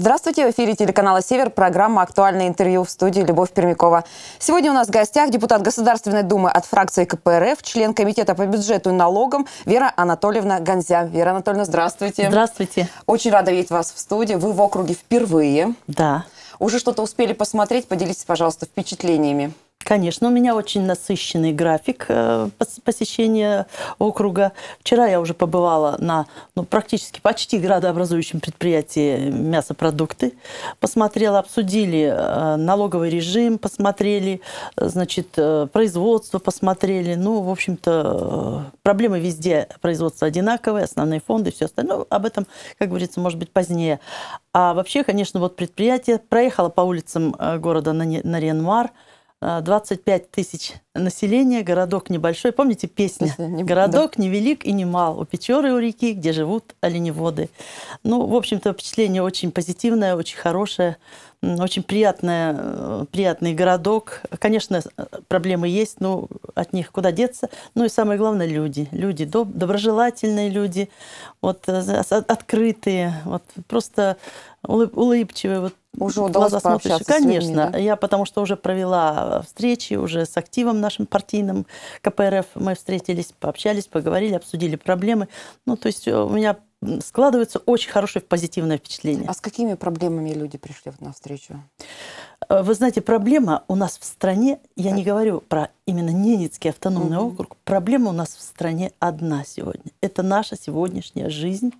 Здравствуйте, в эфире телеканала «Север» программа «Актуальное интервью» в студии Любовь Пермякова. Сегодня у нас в гостях депутат Государственной Думы от фракции КПРФ, член Комитета по бюджету и налогам Вера Анатольевна Ганзя. Вера Анатольевна, здравствуйте. Здравствуйте. Очень рада видеть вас в студии. Вы в округе впервые. Да. Уже что-то успели посмотреть? Поделитесь, пожалуйста, впечатлениями. Конечно, у меня очень насыщенный график э, посещения округа. Вчера я уже побывала на ну, практически почти градообразующем предприятии мясопродукты. Посмотрела, обсудили э, налоговый режим, посмотрели, э, значит, производство посмотрели. Ну, в общем-то, проблемы везде производство одинаковое, основные фонды, все остальное. Ну, об этом, как говорится, может быть, позднее. А вообще, конечно, вот предприятие проехало по улицам города Наренмар. На 25 э, тысяч населения, городок небольшой. Помните песня? Не... Городок да. невелик и не мал, у Печоры у реки, где живут оленеводы. Ну, в общем-то, впечатление очень позитивное, очень хорошее очень приятная, э, приятный городок. Конечно, э, проблемы есть, но от них куда деться. Ну и самое главное, люди. Люди, доб- доброжелательные люди, вот, э, открытые, вот, просто улыб- улыбчивые. Вот, уже удалось глаза пообщаться Конечно, с людьми, да? я потому что уже провела встречи уже с активом нашим партийным КПРФ. Мы встретились, пообщались, поговорили, обсудили проблемы. Ну, то есть у меня складывается очень хорошее позитивное впечатление. А с какими проблемами люди пришли вот встречу? Э, вы знаете, проблема у нас в стране, я не говорю про именно Ненецкий автономный угу. округ, проблема у нас в стране одна сегодня. Это наша сегодняшняя жизнь,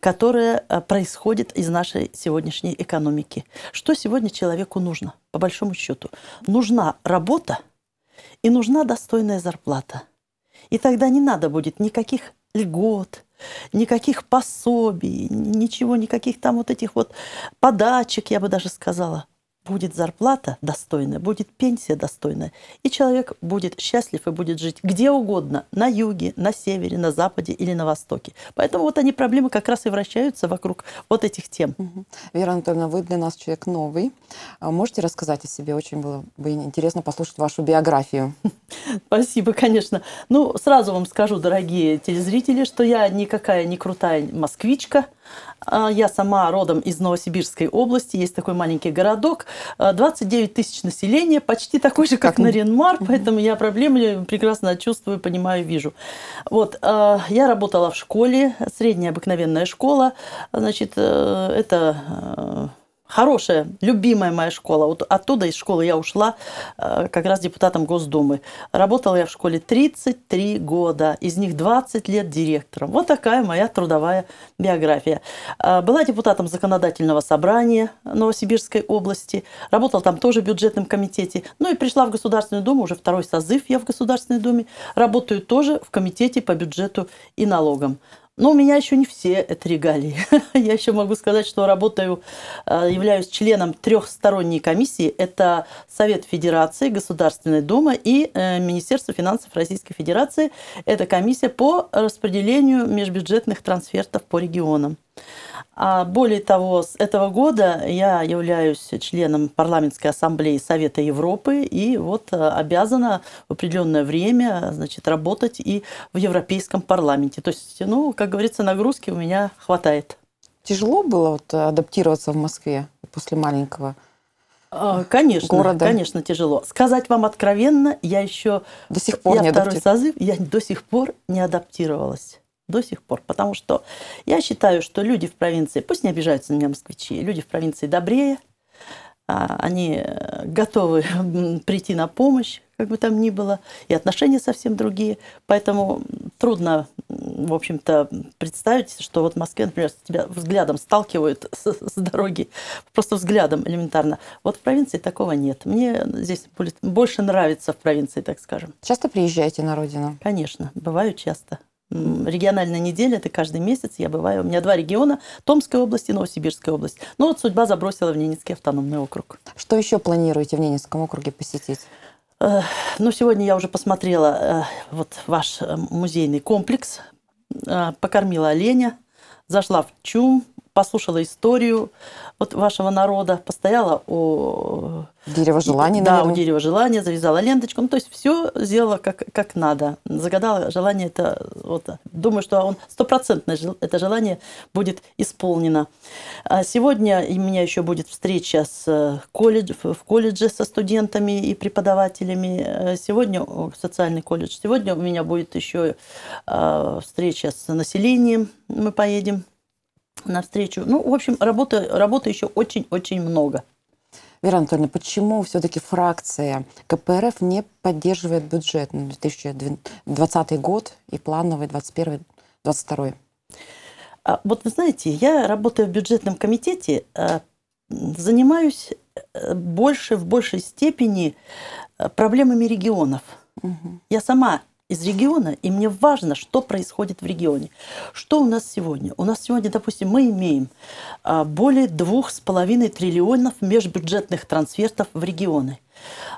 которая э, происходит из нашей сегодняшней экономики. Что сегодня человеку нужно, по большому счету? Нужна работа и нужна достойная зарплата. И тогда не надо будет никаких льгот, никаких пособий, ничего, никаких там вот этих вот подачек, я бы даже сказала будет зарплата достойная, будет пенсия достойная, и человек будет счастлив и будет жить где угодно, на юге, на севере, на западе или на востоке. Поэтому вот они, проблемы как раз и вращаются вокруг вот этих тем. Угу. Вера Анатольевна, вы для нас человек новый. А можете рассказать о себе? Очень было бы интересно послушать вашу биографию. Спасибо, конечно. Ну, сразу вам скажу, дорогие телезрители, что я никакая не крутая москвичка – а, я сама родом из Новосибирской области, есть такой маленький городок, 29 а, тысяч населения, почти такой же, как, как Наренмар, поэтому я проблемы прекрасно чувствую, понимаю, вижу. Вот, а, я работала в школе, средняя обыкновенная школа, значит, э, это э, хорошая, любимая моя школа. Вот оттуда из школы я ушла э, как раз депутатом Госдумы. Работала я в школе 33 года, из них 20 лет директором. Вот такая моя трудовая биография. Э, была депутатом законодательного собрания Новосибирской области, работала там тоже в бюджетном комитете. Ну и пришла в Государственную Думу, уже второй созыв я в Государственной Думе. Работаю тоже в комитете по бюджету и налогам. Но у меня еще не все это регалии. Я еще могу сказать, что работаю, э, являюсь членом трехсторонней комиссии. Это Совет Федерации, Государственная Дума и э, Министерство финансов Российской Федерации. Это комиссия по распределению межбюджетных трансфертов по регионам. А более того, с этого года я являюсь членом парламентской ассамблеи Совета Европы и вот э, обязана в определенное время значит, работать и в Европейском парламенте. То есть, ну, как говорится, нагрузки у меня хватает. Тяжело было вот адаптироваться в Москве после маленького а, Конечно, города. конечно, тяжело. Сказать вам откровенно, я еще до сих пор я не второй адаптиров... созыв, я до сих пор не адаптировалась до сих пор. Потому что я считаю, что люди в провинции, пусть не обижаются на меня москвичи, люди в провинции добрее, а, они э, готовы прийти на помощь, как бы там ни было, и отношения совсем другие. Поэтому трудно, в общем-то, представить, что вот в Москве, например, тебя взглядом сталкивают с, с дороги, просто взглядом элементарно. Вот в провинции такого нет. Мне здесь больше нравится в провинции, так скажем. Часто приезжаете на родину? Конечно, бываю часто региональная неделя, это каждый месяц я бываю. У меня два региона, Томская область и Новосибирская область. Ну вот судьба забросила в Ненецкий автономный округ. Что еще планируете в Ненецком округе посетить? Ну, сегодня я уже посмотрела э, вот ваш э, музейный комплекс, э, покормила оленя, зашла в Чум, послушала историю вот вашего народа, постояла у дерева желания, да, наверное. у дерева желания, завязала ленточку, ну, то есть все сделала как как надо, загадала желание это вот, думаю, что он стопроцентное это желание будет исполнено. А сегодня у меня еще будет встреча с э, колледж в колледже со студентами и преподавателями. Э, сегодня социальный колледж. Сегодня у меня будет еще э, встреча с населением. Мы поедем навстречу. Ну, в общем, работы, работы еще очень-очень много. Вера Анатольевна, почему все-таки фракция КПРФ не поддерживает бюджет на 2020 год и плановый 2021-2022? А, вот вы знаете, я работаю в бюджетном комитете, а, занимаюсь э, больше, в большей степени э, проблемами регионов. Угу. Я сама из региона, и мне важно, что происходит в регионе. Что у нас сегодня? У нас сегодня, допустим, мы имеем а, более 2,5 триллионов межбюджетных трансфертов в регионы.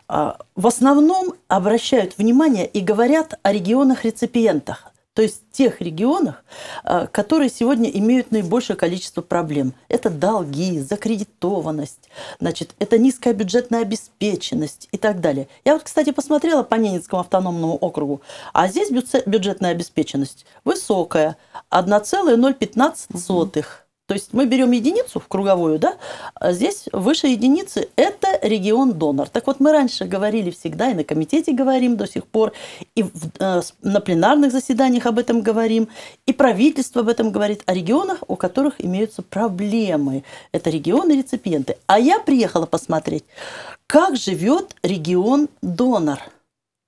А, в основном обращают внимание и говорят о регионах-реципиентах то есть в тех регионах, э, которые сегодня имеют наибольшее количество проблем. Это долги, закредитованность, значит, это низкая бюджетная обеспеченность и так далее. Я вот, кстати, посмотрела по Ненецкому автономному округу, а здесь бюджетная обеспеченность высокая, 1,015. Угу. То есть мы берем единицу в круговую, да, а здесь выше единицы – это регион-донор. Так вот, мы раньше говорили всегда, и на комитете говорим до сих пор, и в, э, на пленарных заседаниях об этом говорим, и правительство об этом говорит, о регионах, у которых имеются проблемы. Это регионы-реципиенты. А я приехала посмотреть, как живет регион-донор.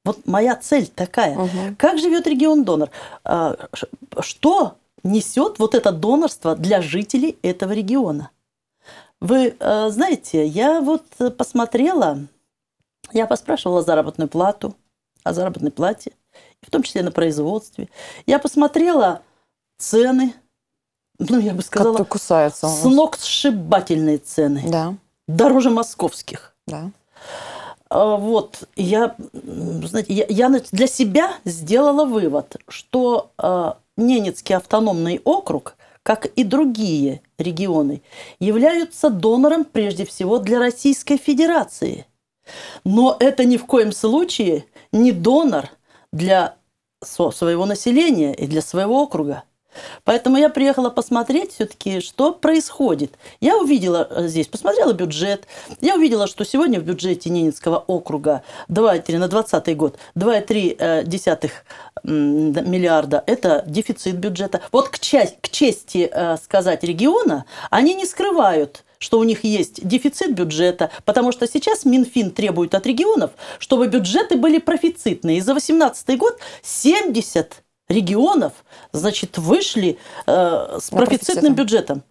Вот моя цель такая. Угу. Как живет регион-донор? А, что несет вот это донорство для жителей этого региона? Вы э, знаете, я вот э, посмотрела, я поспрашивала заработную плату, о заработной плате, в том числе на производстве. Я посмотрела цены, ну, я бы сказала, кусается с ног сшибательные цены. Да. Дороже московских. Да. А, вот, я, знаете, я, я для себя сделала вывод, что а, Ненецкий автономный округ – как и другие регионы, являются донором прежде всего для Российской Федерации. Но это ни в коем случае не донор для своего населения и для своего округа. Поэтому я приехала посмотреть все-таки, что происходит. Я увидела э, здесь, посмотрела бюджет, я увидела, что сегодня в бюджете Ненецкого округа 2,3 на 2020 год 2,3 э, миллиарда – это дефицит бюджета. Вот к, часть, к чести э, сказать региона, они не скрывают – что у них есть дефицит бюджета, потому что сейчас Минфин требует от регионов, чтобы бюджеты были профицитные. И за 2018 год 70 регионов, значит, вышли э, с профицитным бюджетом.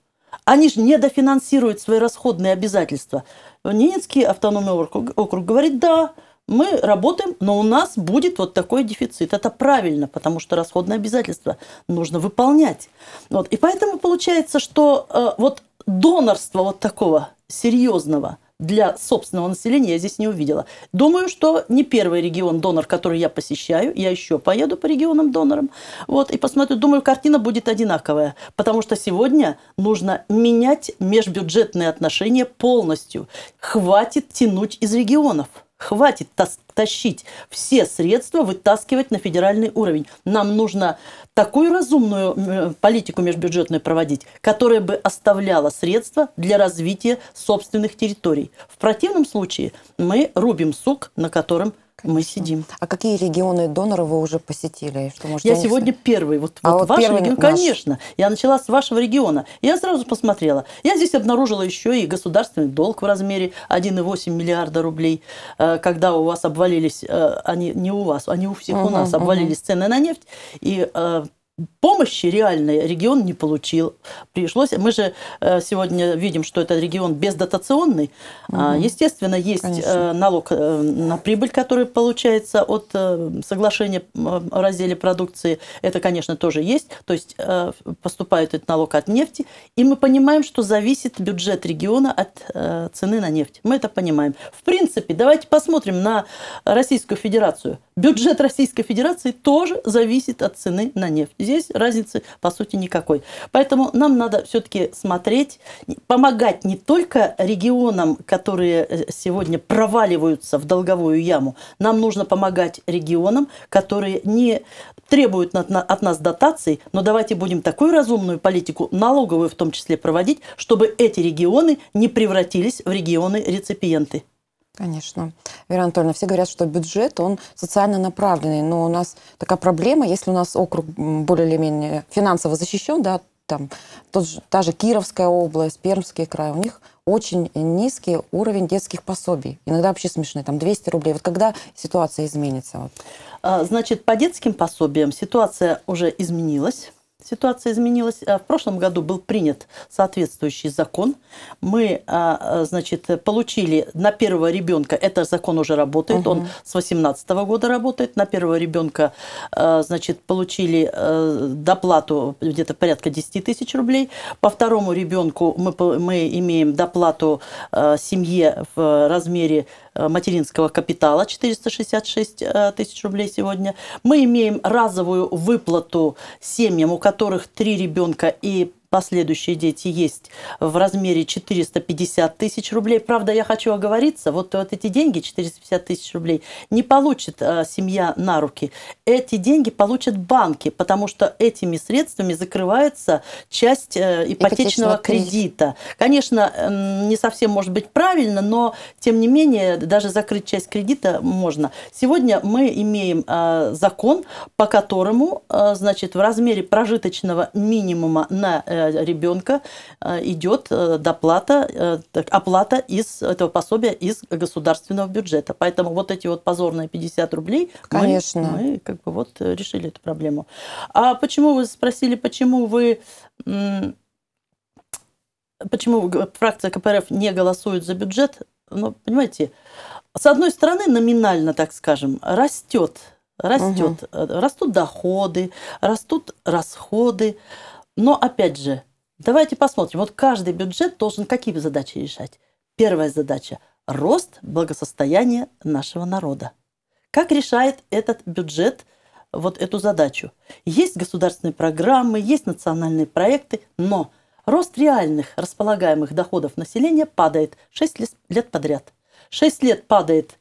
Они же не дофинансируют свои расходные обязательства. Ненецкий автономный округ, округ говорит, да, мы работаем, но у нас будет вот такой дефицит. Это правильно, потому что расходные обязательства нужно выполнять. Вот. И поэтому получается, что э, вот донорство вот такого серьезного – для собственного населения я здесь не увидела. Думаю, что не первый регион-донор, который я посещаю. Я еще поеду по регионам-донорам. Вот, и посмотрю. Думаю, картина будет одинаковая. Потому что сегодня нужно менять межбюджетные отношения полностью. Хватит тянуть из регионов. Хватит тас- тащить все средства, вытаскивать на федеральный уровень. Нам нужно такую разумную политику межбюджетную проводить, которая бы оставляла средства для развития собственных территорий. В противном случае мы рубим сук, на котором Конечно. Мы сидим. А какие регионы донора вы уже посетили? Что, может, я, я сегодня не... первый. Вот, а вот, вот ваш первый регион, наш. конечно. Я начала с вашего региона. Я сразу посмотрела. Я здесь обнаружила еще и государственный долг в размере 1,8 миллиарда рублей. Э, когда у вас обвалились, э, они не у вас, они у всех угу, у нас, обвалились цены на нефть. И э, помощи реальной регион не получил. Пришлось. Мы же э, сегодня видим, что это регион бездотационный. Угу. А, естественно, есть Конечно. Э, налог э, на прибыль, который получается от соглашения о разделе продукции. Это, конечно, тоже есть. То есть поступает этот налог от нефти. И мы понимаем, что зависит бюджет региона от цены на нефть. Мы это понимаем. В принципе, давайте посмотрим на Российскую Федерацию. Бюджет Российской Федерации тоже зависит от цены на нефть здесь разницы по сути никакой. Поэтому нам надо все-таки смотреть, помогать не только регионам, которые э, сегодня проваливаются в долговую яму, нам нужно помогать регионам, которые не требуют от нас дотаций, но давайте будем такую разумную политику, налоговую в том числе, проводить, чтобы эти регионы не превратились в регионы-реципиенты. Конечно. Вера Анатольевна, все говорят, что бюджет, он социально направленный, но у нас такая проблема, если у нас округ более или менее финансово защищен, да, там тот же, та же Кировская область, Пермский край, у них очень низкий уровень детских пособий. Иногда вообще смешные, там 200 рублей. Вот когда ситуация изменится? Вот? А, значит, по детским пособиям ситуация уже изменилась. Ситуация изменилась. А, в прошлом году был принят соответствующий закон. Мы, а, а, значит, получили на первого ребенка, этот закон уже работает, угу. он с 2018 года работает, на первого ребенка, значит, получили доплату где-то порядка 10 тысяч рублей. По второму ребенку мы, мы имеем доплату семье в размере Э, материнского капитала 466 э, тысяч рублей сегодня. Мы имеем разовую выплату семьям, у которых три ребенка и последующие дети есть в размере 450 тысяч рублей. Правда, я хочу оговориться, вот, вот эти деньги, 450 тысяч рублей, не получит э, семья на руки. Эти деньги получат банки, потому что этими средствами закрывается часть э, ипотечного, кредита. Конечно, э, не совсем может быть правильно, но тем не менее даже закрыть часть кредита можно. Сегодня мы имеем э, закон, по которому, э, значит, в размере прожиточного минимума на э, Э, ребенка э, идет э, доплата, оплата из этого пособия из государственного бюджета. Поэтому вот эти вот позорные 50 рублей, Конечно. Мы, мы как бы вот решили эту проблему. А почему вы спросили, почему вы почему фракция КПРФ не голосует за бюджет? Ну, понимаете, с одной стороны, номинально, так скажем, растет растет, угу. растут доходы, растут расходы. Но опять же, давайте посмотрим. Вот каждый бюджет должен какие задачи решать? Первая задача – рост благосостояния нашего народа. Как решает этот бюджет вот эту задачу? Есть государственные программы, есть национальные проекты, но рост реальных располагаемых доходов населения падает 6 лет подряд. 6 лет падает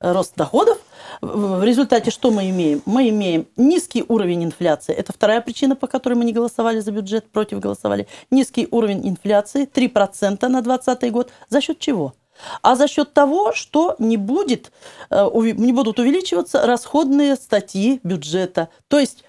Э, рост доходов. В результате что мы имеем? Мы имеем низкий уровень инфляции. Это вторая причина, по которой мы не голосовали за бюджет, против голосовали. Низкий уровень инфляции 3% на 2020 год. За счет чего? а за счет того, что не, будет, э, не будут увеличиваться расходные статьи бюджета. То есть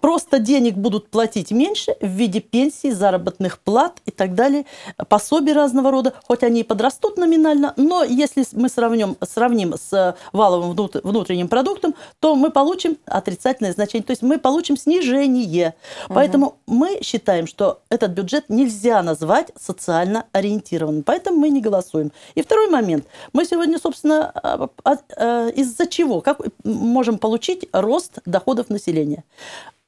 Просто денег будут платить меньше в виде пенсий, заработных плат и так далее, пособий разного рода, хоть они и подрастут номинально, но если мы сравним, сравним с э, валовым внутренним продуктом, то мы получим отрицательное значение, то есть мы получим снижение. Угу. Поэтому мы считаем, что этот бюджет нельзя назвать социально ориентированным, поэтому мы не голосуем. И второй момент. Мы сегодня, собственно, а, а, а, из-за чего как можем получить рост доходов населения?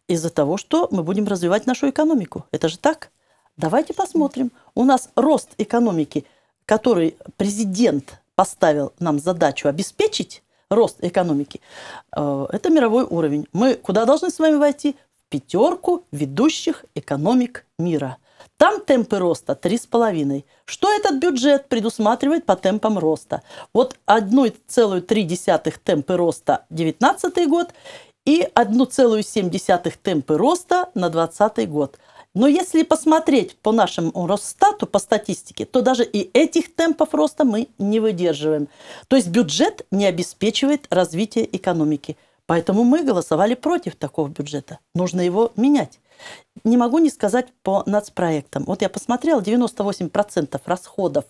из-за того, что мы будем развивать нашу экономику. Это же так? Давайте посмотрим. У нас рост экономики, который президент поставил нам задачу обеспечить, рост экономики, э, это мировой уровень. Мы куда должны с вами войти? В пятерку ведущих экономик мира. Там темпы роста 3,5. Что этот бюджет предусматривает по темпам роста? Вот 1,3 темпы роста 2019 год и 1,7 темпы роста на 2020 год. Но если посмотреть по нашему Росстату, по статистике, то даже и этих темпов роста мы не выдерживаем. То есть бюджет не обеспечивает развитие экономики. Поэтому мы голосовали против такого бюджета. Нужно его менять. Не могу не сказать по нацпроектам. Вот я посмотрела, 98% расходов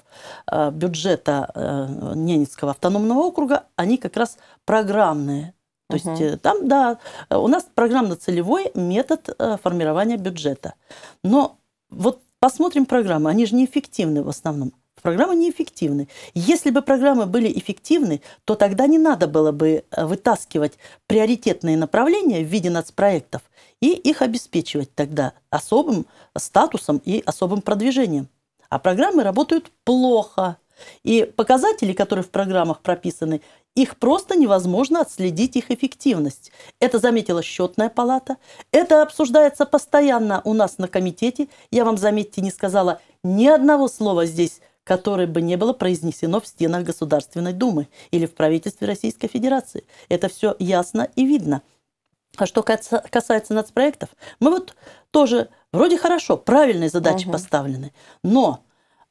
э, бюджета э, Ненецкого автономного округа, они как раз программные то угу. есть э, там, да, э, у нас программно-целевой метод э, формирования бюджета. Но вот посмотрим программы, они же неэффективны в основном. Программы неэффективны. Если бы программы были эффективны, то тогда не надо было бы вытаскивать приоритетные направления в виде нацпроектов и их обеспечивать тогда особым статусом и особым продвижением. А программы работают плохо – и показатели, которые в программах прописаны, их просто невозможно отследить их эффективность. Это заметила счетная палата. Это обсуждается постоянно у нас на комитете. Я вам, заметьте, не сказала ни одного слова здесь которое бы не было произнесено в стенах Государственной Думы или в правительстве Российской Федерации. Это все ясно и видно. А что касается нацпроектов, мы вот тоже вроде хорошо, правильные задачи угу. поставлены, но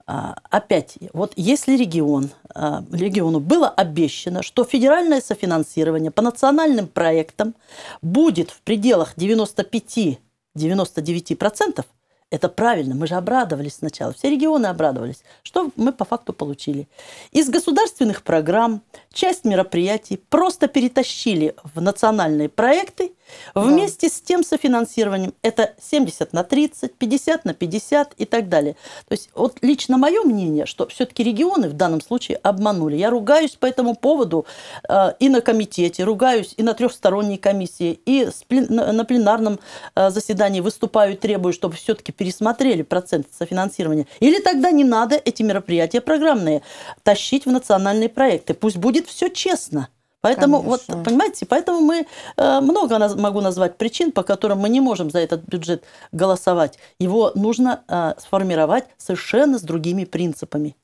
а, опять, вот если регион, а, региону было обещано, что федеральное софинансирование по национальным проектам будет в пределах 95-99%, это правильно, мы же обрадовались сначала, все регионы обрадовались, что мы по факту получили. Из государственных программ часть мероприятий просто перетащили в национальные проекты Вместе да. с тем софинансированием это 70 на 30, 50 на 50 и так далее. То есть вот лично мое мнение, что все-таки регионы в данном случае обманули. Я ругаюсь по этому поводу э, и на комитете, ругаюсь и на трехсторонней комиссии, и плен, на, на пленарном э, заседании выступаю и требую, чтобы все-таки пересмотрели процент софинансирования. Или тогда не надо эти мероприятия программные тащить в национальные проекты. Пусть будет все честно. Поэтому, Конечно. вот, понимаете, поэтому мы э, много могу назвать причин, по которым мы не можем за этот бюджет голосовать. Его нужно э, сформировать совершенно с другими принципами.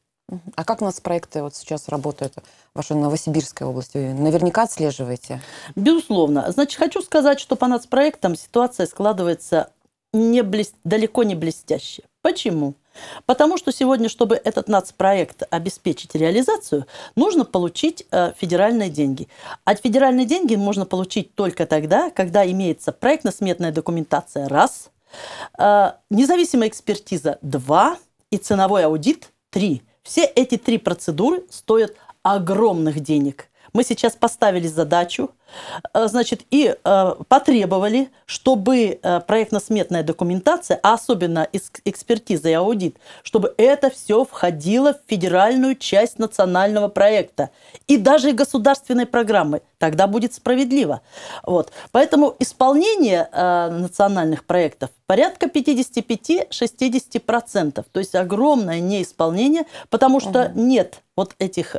А как у нас проекты вот сейчас работают в вашей Новосибирской области? Вы наверняка отслеживаете? Безусловно. Значит, хочу сказать, что по нацпроектам ситуация складывается не блест... далеко не блестяще. Почему? Потому что сегодня, чтобы этот нацпроект обеспечить реализацию, нужно получить э, федеральные деньги. А федеральные деньги можно получить только тогда, когда имеется проектно-сметная документация – раз, э, независимая экспертиза – два, и ценовой аудит – три. Все эти три процедуры стоят огромных денег. Мы сейчас поставили задачу – Э, значит, и э, потребовали, чтобы э, проектно-сметная документация, а особенно экспертиза и аудит, чтобы это все входило в федеральную часть национального проекта и даже и государственной программы. Тогда будет справедливо. Вот. Поэтому исполнение национальных проектов порядка 55-60%. То есть огромное неисполнение, потому что угу. нет вот этих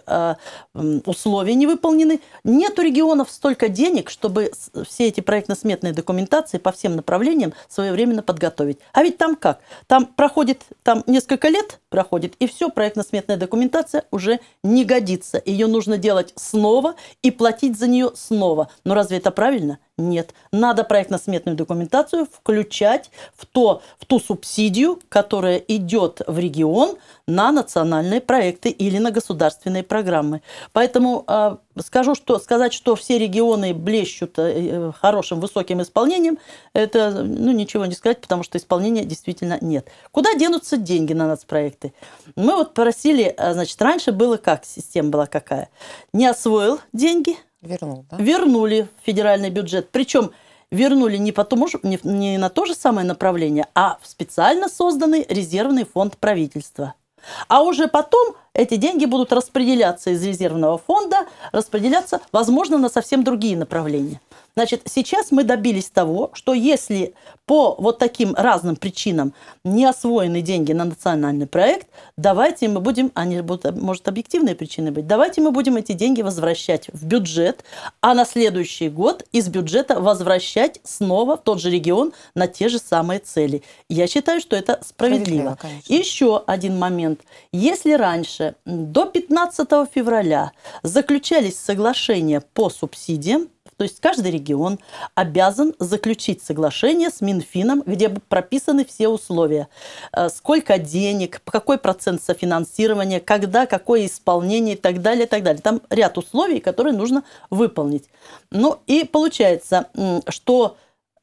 условий не выполнены, нету регионов столько столько денег, чтобы все эти проектно-сметные документации по всем направлениям своевременно подготовить. А ведь там как? Там проходит, там несколько лет проходит, и все, проектно-сметная документация уже не годится. Ее нужно делать снова и платить за нее снова. Но разве это правильно? Нет. Надо проектно-сметную документацию включать в, то, в ту субсидию, которая идет в регион на национальные проекты или на государственные программы. Поэтому э, скажу, что сказать, что все регионы блещут э, э, хорошим, высоким исполнением, это ну, ничего не сказать, потому что исполнения действительно нет. Куда денутся деньги на нацпроекты? Мы вот просили, а, значит, раньше было как, система была какая? Не освоил деньги – Вернул, да? Вернули в федеральный бюджет. Причем вернули не, потому, не, не на то же самое направление, а в специально созданный резервный фонд правительства. А уже потом эти деньги будут распределяться из резервного фонда, распределяться, возможно, на совсем другие направления. Значит, сейчас мы добились того, что если по вот таким разным причинам не освоены деньги на национальный проект, давайте мы будем, они а будут, может, объективные причины быть, давайте мы будем эти деньги возвращать в бюджет, а на следующий год из бюджета возвращать снова в тот же регион на те же самые цели. Я считаю, что это справедливо. справедливо Еще один момент. Если раньше до 15 февраля заключались соглашения по субсидиям, то есть каждый регион обязан заключить соглашение с Минфином, где прописаны все условия. Э, сколько денег, какой процент софинансирования, когда, какое исполнение и так далее, и так далее. Там ряд условий, которые нужно выполнить. Ну и получается, что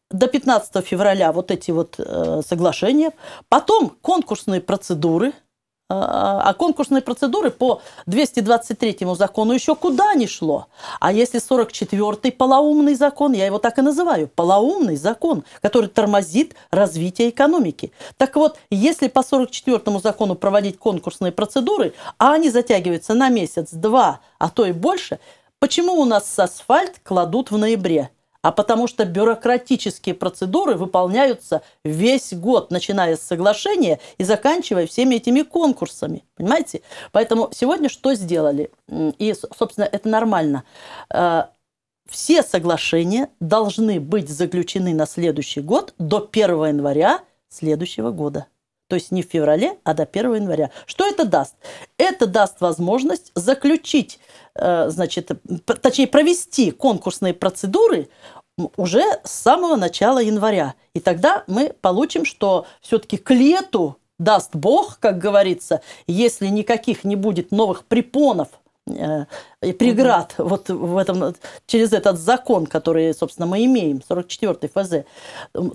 до 15 февраля вот эти вот э, соглашения, потом конкурсные процедуры – а, а, а конкурсные процедуры по 223 закону еще куда не шло. А если 44-й полоумный закон, я его так и называю, полоумный закон, который тормозит развитие экономики. Так вот, если по 44 закону проводить конкурсные процедуры, а они затягиваются на месяц, два, а то и больше, почему у нас асфальт кладут в ноябре? а потому что бюрократические процедуры выполняются весь год, начиная с соглашения и заканчивая всеми этими конкурсами. Понимаете? Поэтому сегодня что сделали? И, собственно, это нормально. А, все соглашения должны быть заключены на следующий год до 1 января следующего года. То есть не в феврале, а до 1 января. Что это даст? Это даст возможность заключить, э, значит, точнее провести конкурсные процедуры уже с самого начала января. И тогда мы получим, что все-таки к лету даст Бог, как говорится, если никаких не будет новых препонов Э, преград вот в этом, через этот закон, который, собственно, мы имеем, 44 ФЗ,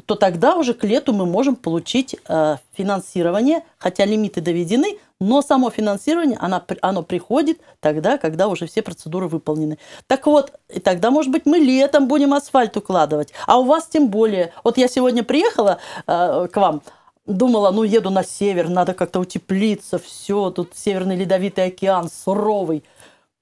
то тогда уже к лету мы можем получить э, финансирование, хотя лимиты доведены, но само финансирование, оно, оно приходит тогда, когда уже все процедуры выполнены. Так вот, и тогда, может быть, мы летом будем асфальт укладывать, а у вас тем более. Вот я сегодня приехала э, к вам, думала, ну, еду на север, надо как-то утеплиться, все, тут Северный Ледовитый океан суровый –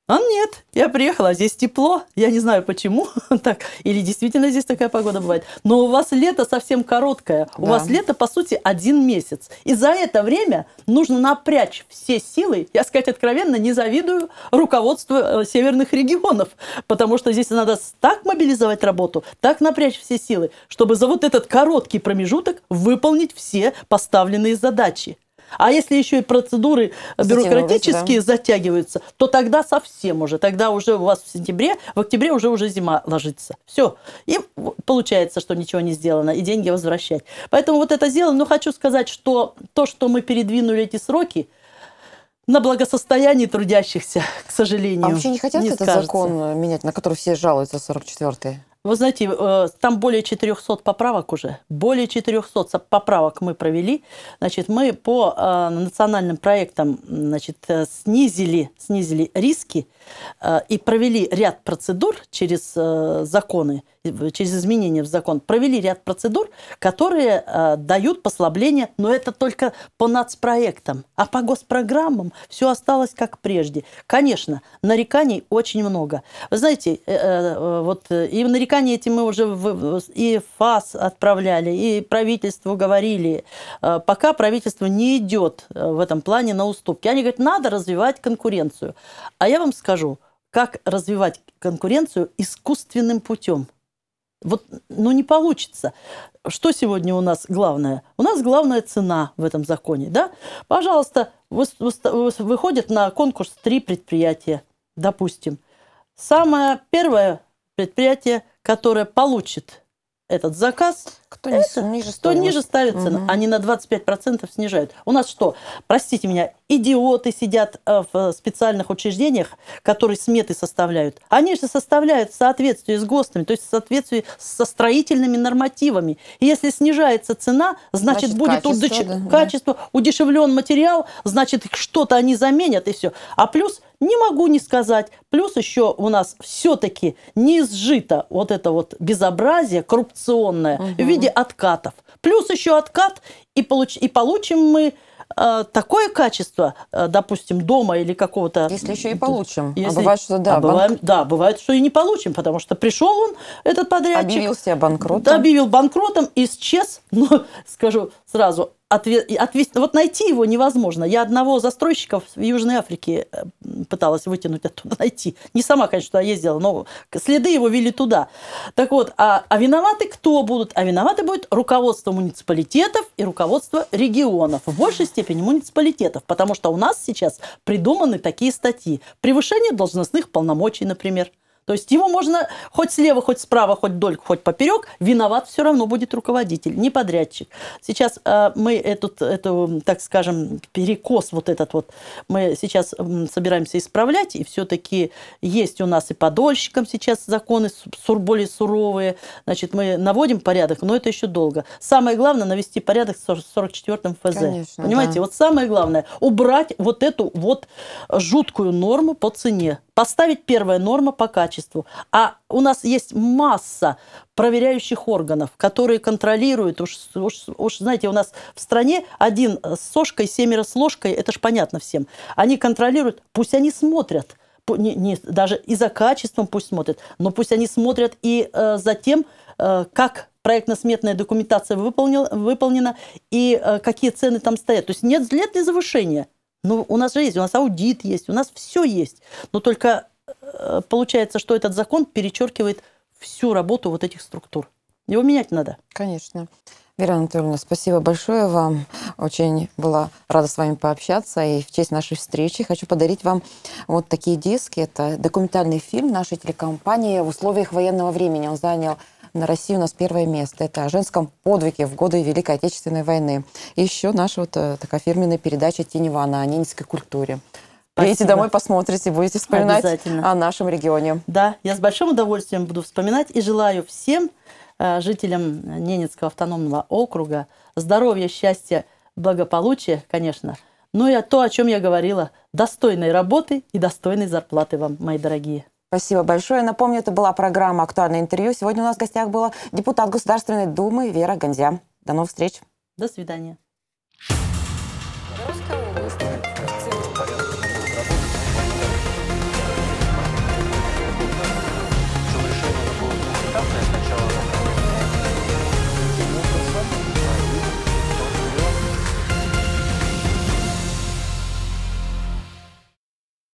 а нет, я приехала, а здесь тепло, я не знаю почему, так, или действительно здесь такая погода бывает. Но у вас лето совсем короткое, да. у вас лето, по сути, один месяц. И за это время нужно напрячь все силы, я сказать откровенно, не завидую руководству э, северных регионов, потому что здесь надо так мобилизовать работу, так напрячь все силы, чтобы за вот этот короткий промежуток выполнить все поставленные задачи. А если еще и процедуры бюрократические да. затягиваются, то тогда совсем уже, тогда уже у вас в сентябре, в октябре уже уже зима ложится. Все. И получается, что ничего не сделано, и деньги возвращать. Поэтому вот это сделано. Но хочу сказать, что то, что мы передвинули эти сроки, на благосостояние трудящихся, к сожалению. А вообще не хотят не этот скажется. закон менять, на который все жалуются 44-й? Вы знаете, э, там более 400 поправок уже. Более 400 поправок мы провели. Значит, мы по э, национальным проектам значит, э, снизили, снизили риски Э, и провели ряд процедур через э, законы, э, через изменения в закон, провели ряд процедур, которые дают послабление, но это только по нацпроектам, а по госпрограммам все осталось как прежде. Конечно, нареканий очень много. Вы знаете, вот и нарекания эти мы уже и ФАС отправляли, и правительству говорили. Пока правительство не идет в этом плане на уступки. Они говорят, надо развивать конкуренцию. А я вам скажу, скажу, как развивать конкуренцию искусственным путем. Вот, ну не получится. Что сегодня у нас главное? У нас главная цена в этом законе, да? Пожалуйста, выходит на конкурс три предприятия, допустим. Самое первое предприятие, которое получит этот заказ, кто это, ниже, ниже кто ниже ставит цену, а угу. они на 25% снижают. У нас что, простите меня, идиоты сидят э, в э, специальных учреждениях, которые сметы составляют. Они же составляют в соответствии с ГОСТами, то есть в соответствии со строительными нормативами. И если снижается цена, значит, значит будет качество, удыч... да, качество да. удешевлен материал, значит, что-то они заменят и все. А плюс не могу не сказать. Плюс еще у нас все-таки не сжито вот это вот безобразие коррупционное угу. в виде виде откатов. Плюс еще откат, и, получ, и получим мы э, такое качество, э, допустим, дома или какого-то... Если еще и получим. А Если... А бывает, что да, а бывает, банк... Да, бывает, что и не получим, потому что пришел он, этот подрядчик... Объявил себя банкротом. Да, объявил банкротом, исчез, ну, скажу, сразу отвез... вот найти его невозможно. Я одного застройщика в Южной Африке э, пыталась вытянуть оттуда, найти. Не сама, конечно, туда ездила, но следы его вели туда. Так вот, а, а виноваты кто будут? А виноваты будет руководство муниципалитетов и руководство регионов. В большей степени муниципалитетов, потому что у нас сейчас придуманы такие статьи. Превышение должностных полномочий, например. То есть его можно хоть слева, хоть справа, хоть вдоль, хоть поперек, виноват все равно будет руководитель, не подрядчик. Сейчас э, мы этот, эту, так скажем, перекос вот этот вот, мы сейчас э, собираемся исправлять, и все-таки есть у нас и подольщикам сейчас законы сур, более суровые, значит, мы наводим порядок, но это еще долго. Самое главное навести порядок в 44-м ФЗ. Конечно, Понимаете, да. вот самое главное, убрать вот эту вот жуткую норму по цене поставить первая норма по качеству. А у нас есть масса проверяющих органов, которые контролируют. Уж, уж, уж знаете, у нас в стране один с сошкой, семеро с ложкой, это ж понятно всем. Они контролируют, пусть они смотрят, не, не, даже и за качеством пусть смотрят, но пусть они смотрят и э, за тем, э, как проектно-сметная документация выполнил, выполнена и э, какие цены там стоят. То есть нет, нет ли завышения? Ну, у нас же есть, у нас аудит есть, у нас все есть. Но только э, получается, что этот закон перечеркивает всю работу вот этих структур. Его менять надо. Конечно. Вера Анатольевна, спасибо большое вам. Очень была рада с вами пообщаться. И в честь нашей встречи хочу подарить вам вот такие диски. Это документальный фильм нашей телекомпании в условиях военного времени. Он занял на России у нас первое место. Это о женском подвиге в годы Великой Отечественной войны. И еще наша вот э, такая фирменная передача «Тень Ивана» о ненецкой культуре. Приедете домой, посмотрите, будете вспоминать о нашем регионе. Да, я с большим удовольствием буду вспоминать и желаю всем э, жителям Ненецкого автономного округа здоровья, счастья, благополучия, конечно, ну и то, о чем я говорила, достойной работы и достойной зарплаты вам, мои дорогие. Спасибо большое. Напомню, это была программа «Актуальное интервью». Сегодня у нас в гостях была депутат Государственной Думы Вера Гонзя. До новых встреч. До свидания. Русская область.